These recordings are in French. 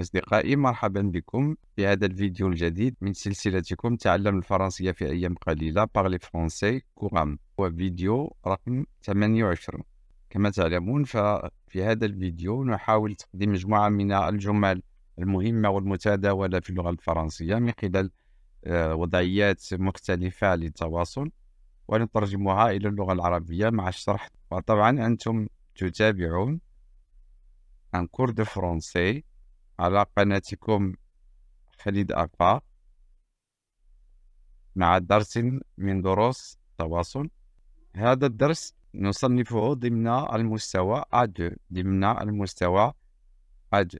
أصدقائي مرحبا بكم في هذا الفيديو الجديد من سلسلتكم تعلم الفرنسية في أيام قليلة بارلي فرونسي كورام هو فيديو رقم 28 كما تعلمون ففي هذا الفيديو نحاول تقديم مجموعة من الجمل المهمة والمتداولة في اللغة الفرنسية من خلال آه، وضعيات مختلفة للتواصل ونترجمها إلى اللغة العربية مع الشرح وطبعا أنتم تتابعون ان كور دو فرونسي على قناتكم خالد أفا مع درس من دروس التواصل هذا الدرس نصنفه ضمن المستوى A2 ضمن المستوى A2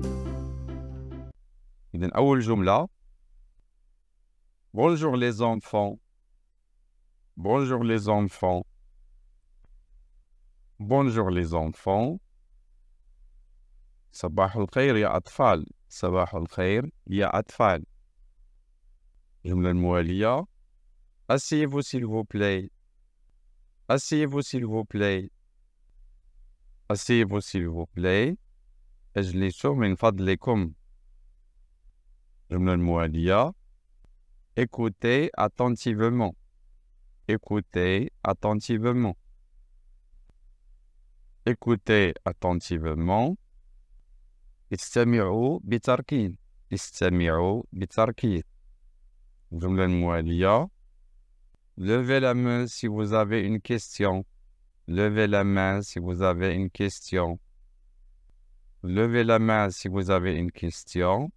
thank you Bonjour أول جملة Bonjour les enfants. Bonjour les enfants. Bonjour les enfants. صباح الخير يا أطفال. صباح الخير يا أطفال. الجملة الموالية. Asseyez-vous s'il vous plaît. Asseyez-vous s'il vous plaît. Asseyez-vous s'il vous plaît. اجلسوا من فضلكم je me le mot à écoutez attentivement. Écoutez attentivement. Écoutez attentivement. استمعوا بتركيز. le mot à Levez la main si vous avez une question. Levez la main si vous avez une question. Levez la main si vous avez une question.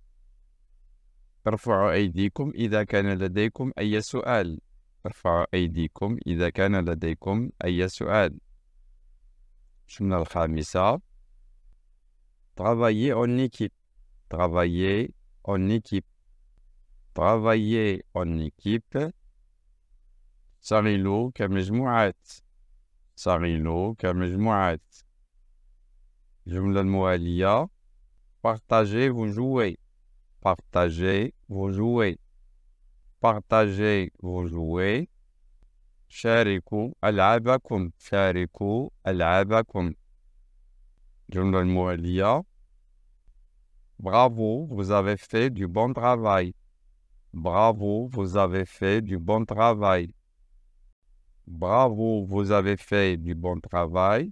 ارفعوا أيديكم إذا كان لديكم أي سؤال ارفعوا أيديكم إذا كان لديكم أي سؤال الجملة الخامسة travailler en équipe travailler en équipe travailler en équipe صاريلو كمجموعات صاريلو كمجموعات الجملة الموالية partagez vous jouez partagez vos jouets. Partagez vos jouets. شاركوا ألعابكم شاركوا ألعابكم جملة Bravo, vous avez fait du bon travail. Bravo, vous avez fait du bon travail. Bravo, vous avez fait du bon travail.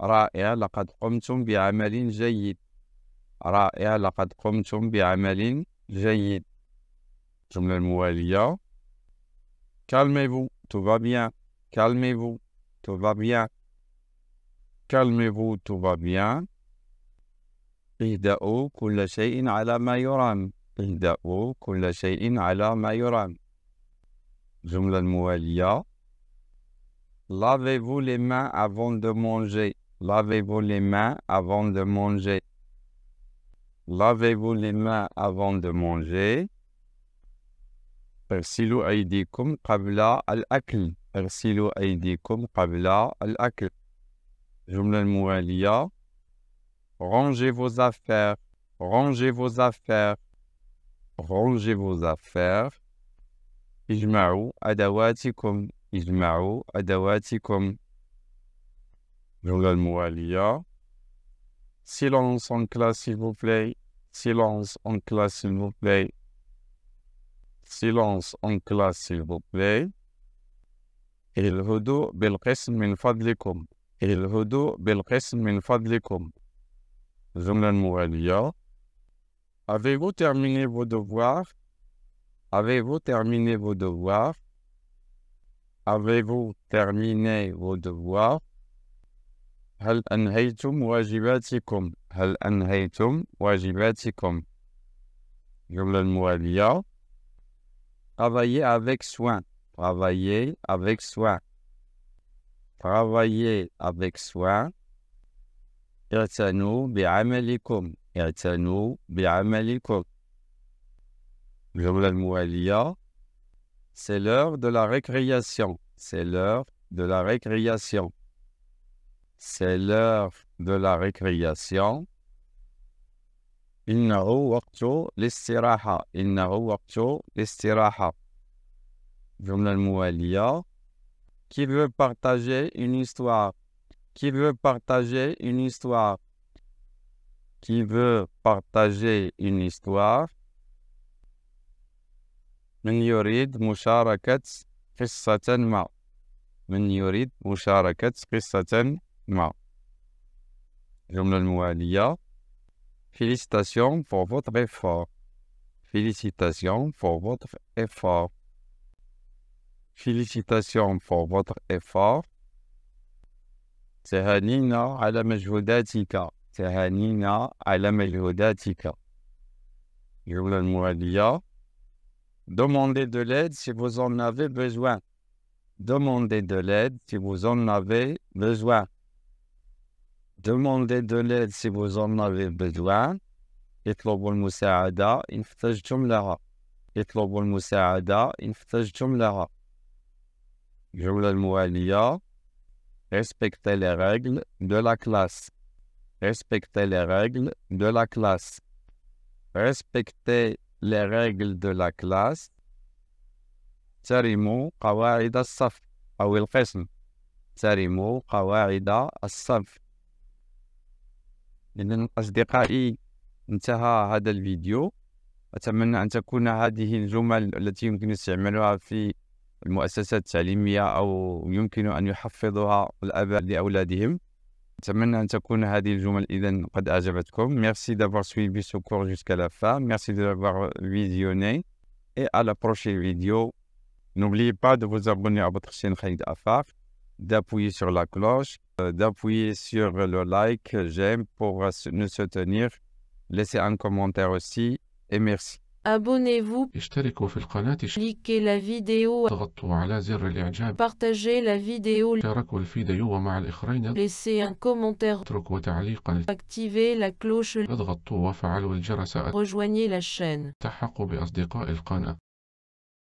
رائع لقد قمتم بعمل جيد رائع لقد قمتم بعمل جيد الجمله المواليه كالميفو تو va بيان كالميفو تو va بيان كالميفو تو va بيان اهدأوا كل شيء على ما يرام اهدأوا كل شيء على ما يرام الجملة الموالية Lavez-vous les mains avant de manger. Lavez-vous les mains avant de manger. Lavez-vous les mains avant de manger. Persilu aydikum qabla al-akl. Persilu aydikum qabla al-akl. Jumla al Rangez vos affaires. Rangez vos affaires. Rangez vos affaires. Ijma'u adawatikum. Ijma'u adawatikum. جملة الموالية Silence en classe, s'il vous plaît. Silence en classe, s'il vous plaît. Silence en classe, s'il vous plaît. الهدوء بالقسم من فضلكم الهدوء بالقسم من فضلكم جملة موالية Avez-vous terminé vos devoirs Avez-vous terminé vos devoirs Avez-vous terminé vos devoirs هل أنهيتم واجباتكم هل أنهيتم واجباتكم الجملة الموالية Travailler avec soin. Travailler avec soin. Travailler avec soin. اعتنوا bi'amalikum. اعتنوا bi'amalikum. الجملة الموالية C'est l'heure de la récréation. C'est l'heure de la récréation. C'est l'heure de la récréation. Il n'a pas eu l'histoire. Il n'a pas eu l'histoire. Qui veut partager une histoire Qui veut partager une histoire Qui veut partager une histoire Je vais vous dire Je vais vous dire. Félicitations pour votre effort. Félicitations pour votre effort. Félicitations pour votre effort. تهانينا على مجهوداتك. تهانينا على مجهوداتك. Demandez de l'aide si vous en avez besoin. Demandez de l'aide si vous en avez besoin. Demandez de l'aide si vous en avez besoin. Et المساعدة إن احتجتم لها. اطلبوا المساعدة إن احتجتم لها. Le respectez les règles de la classe. Respectez les règles de la classe. Respectez les règles de la classe. إذا أصدقائي انتهى هذا الفيديو أتمنى أن تكون هذه الجمل التي يمكن استعمالها في المؤسسات التعليمية أو يمكن أن يحفظها الآباء لأولادهم أتمنى أن تكون هذه الجمل إذا قد أعجبتكم ميرسي دافور suivi ce سوكور jusqu'à la fin merci de l'avoir visionné et à la prochaine vidéo n'oubliez pas de vous abonner à votre chaîne Khalid Afar d'appuyer sur la cloche Euh, d'appuyer sur le like, j'aime pour nous soutenir. Laissez un commentaire aussi et merci. Abonnez-vous. Cliquez la vidéo. Partagez la vidéo. Laissez un commentaire. Activez la cloche. Rejoignez la chaîne.